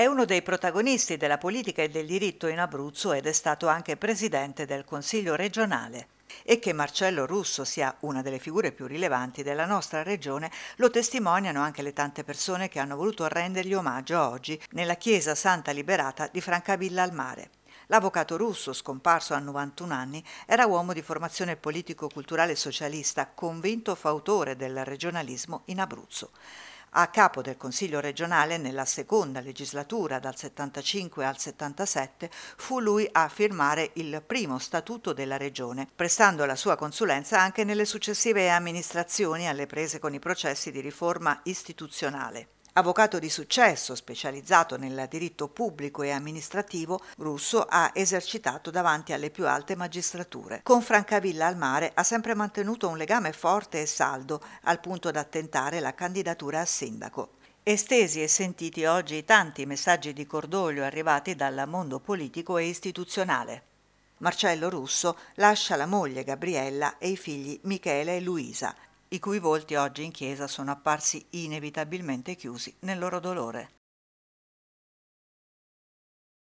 È uno dei protagonisti della politica e del diritto in Abruzzo ed è stato anche presidente del Consiglio regionale. E che Marcello Russo sia una delle figure più rilevanti della nostra regione lo testimoniano anche le tante persone che hanno voluto rendergli omaggio oggi nella chiesa Santa Liberata di Francavilla al Mare. L'avvocato russo, scomparso a 91 anni, era uomo di formazione politico-culturale socialista, convinto fautore del regionalismo in Abruzzo. A capo del Consiglio regionale nella seconda legislatura dal 75 al 77 fu lui a firmare il primo statuto della regione, prestando la sua consulenza anche nelle successive amministrazioni alle prese con i processi di riforma istituzionale. Avvocato di successo specializzato nel diritto pubblico e amministrativo, Russo ha esercitato davanti alle più alte magistrature. Con Francavilla al mare ha sempre mantenuto un legame forte e saldo, al punto da tentare la candidatura a sindaco. Estesi e sentiti oggi i tanti messaggi di cordoglio arrivati dal mondo politico e istituzionale. Marcello Russo lascia la moglie Gabriella e i figli Michele e Luisa i cui volti oggi in chiesa sono apparsi inevitabilmente chiusi nel loro dolore.